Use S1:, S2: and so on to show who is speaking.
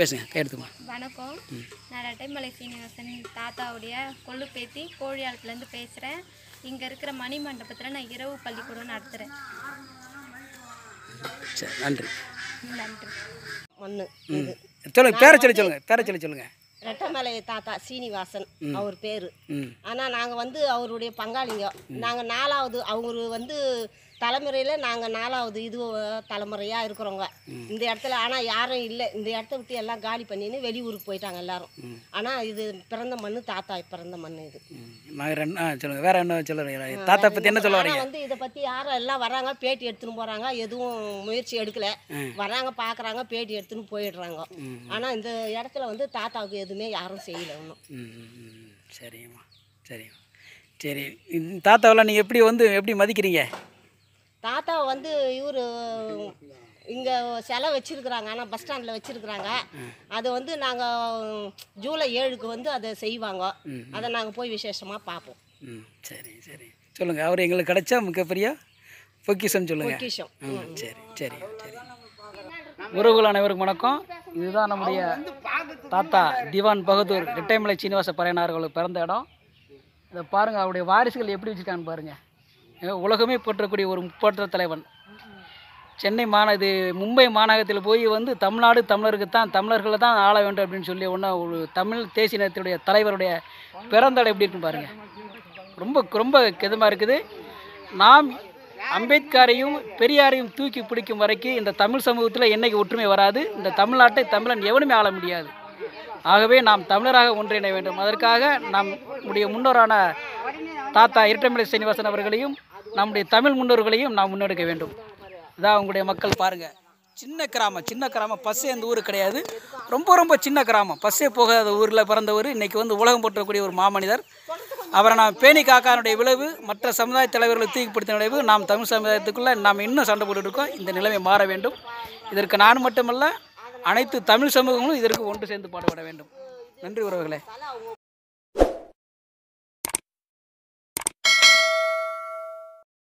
S1: பேசுங்க எடுத்துக்கோ வணக்கம் நான் ரட்டைமலை சீனிவாசன் தாத்தாவுடைய கொள்ளு பேத்தி கோழியாளத்துலேருந்து பேசுகிறேன் இங்கே இருக்கிற மணி மண்டபத்தில் நான் இரவு பள்ளிக்கூடம் நடத்துகிறேன் சரி நன்றி
S2: நன்றி ஒன்று
S1: சொல்லுங்க பேரை சொல்லி சொல்லுங்க பேர சொல்லி சொல்லுங்க
S2: ரெட்டமலை தாத்தா சீனிவாசன் அவர் பேர் ஆனால் நாங்கள் வந்து அவருடைய பங்காளிங்க நாங்கள் நாலாவது அவர் வந்து தலைமுறையில் நாங்கள் நாலாவது இது தலைமுறையாக இருக்கிறோங்க இந்த இடத்துல ஆனால் யாரும் இல்லை இந்த இடத்த விட்டு எல்லாம் காலி பண்ணின்னு வெளியூருக்கு போயிட்டாங்க எல்லாரும் ஆனால் இது பிறந்த மண் தாத்தா பிறந்த மண் இது
S1: சொல்லுங்கள் வேற என்ன சொல்லுறீங்க தாத்தா பற்றி என்ன சொல்லுவாங்க வந்து
S2: இதை பற்றி யாரும் எல்லாம் வராங்க பேட்டி எடுத்துன்னு போகிறாங்க எதுவும் முயற்சி எடுக்கலை வராங்க பார்க்குறாங்க பேட்டி எடுத்துன்னு போயிடுறாங்க ஆனால் இந்த இடத்துல வந்து தாத்தாவுக்கு எதுவுமே யாரும் செய்யலை
S1: ஒன்றும் சரிம்மா சரிம்மா சரி தாத்தாவெல்லாம் நீங்கள் எப்படி வந்து எப்படி மதிக்கிறீங்க
S2: தாத்தா வந்து இவர் இங்கே செலை வச்சுருக்குறாங்க ஆனால் பஸ் ஸ்டாண்டில் வச்சுருக்குறாங்க அது வந்து நாங்கள் ஜூலை ஏழுக்கு வந்து அதை செய்வாங்க அதை நாங்கள் போய் விசேஷமாக பார்ப்போம்
S1: ம் சரி சரி சொல்லுங்கள் அவர் எங்களுக்கு கிடைச்சா மிகப்பெரிய பொக்கிஷம் சொல்லுங்கள் பொக்கிஷம் ம் சரி சரி சரி உறவுகள் அனைவருக்கும் வணக்கம் இதுதான் நம்முடைய தாத்தா திவான் பகதூர் ரெட்டைமலை சீனிவாச பறையனார்கள் பிறந்த இடம் இதை பாருங்கள் அவருடைய வாரிசுகள் எப்படி வச்சுருக்கான்னு பாருங்கள் உலகமே போற்றக்கூடிய ஒரு முப்பற்ற தலைவன் சென்னை மாந இது மும்பை மாநகரத்தில் போய் வந்து தமிழ்நாடு தமிழருக்கு தான் தமிழர்களை தான் ஆள வேண்டும் அப்படின்னு சொல்லி ஒன்றா ஒரு தமிழ் தேசியத்தினுடைய தலைவருடைய பிறந்தடை எப்படி இருக்கு பாருங்கள் ரொம்ப ரொம்ப கிதமாக இருக்குது நாம் அம்பேத்கரையும் பெரியாரையும் தூக்கி பிடிக்கும் வரைக்கும் இந்த தமிழ் சமூகத்தில் என்றைக்கு ஒற்றுமை வராது இந்த தமிழ்நாட்டை தமிழன் எவனுமே ஆள முடியாது ஆகவே நாம் தமிழராக ஒன்றிணைய வேண்டும் அதற்காக நம்முடைய முன்னோரான தாத்தா இரட்டமலை சீனிவாசன் அவர்களையும் நம்முடைய தமிழ் முன்னோர்களையும் நாம் முன்னெடுக்க வேண்டும் இதான் அவங்களுடைய மக்கள் பாருங்கள் சின்ன கிராமம் சின்ன கிராமம் பஸ்ஸே அந்த ஊர் கிடையாது ரொம்ப ரொம்ப சின்ன கிராமம் பஸ்ஸே போகாத ஊரில் பிறந்தவர் இன்றைக்கி வந்து உலகம் போட்டக்கூடிய ஒரு மாமனிதர் அவரை நாம் பேணி காக்கானுடைய விளைவு மற்ற சமுதாய தலைவர்களை தூக்கிப்படுத்தின விளைவு நாம் தமிழ் சமுதாயத்துக்குள்ளே நாம் இன்னும் சண்டை போட்டுருக்கோம் இந்த நிலைமை மாற வேண்டும் இதற்கு நான் மட்டுமல்ல அனைத்து தமிழ் சமூகங்களும் இதற்கு ஒன்று சேர்ந்து பாடுபட வேண்டும் நன்றி உறவுகளே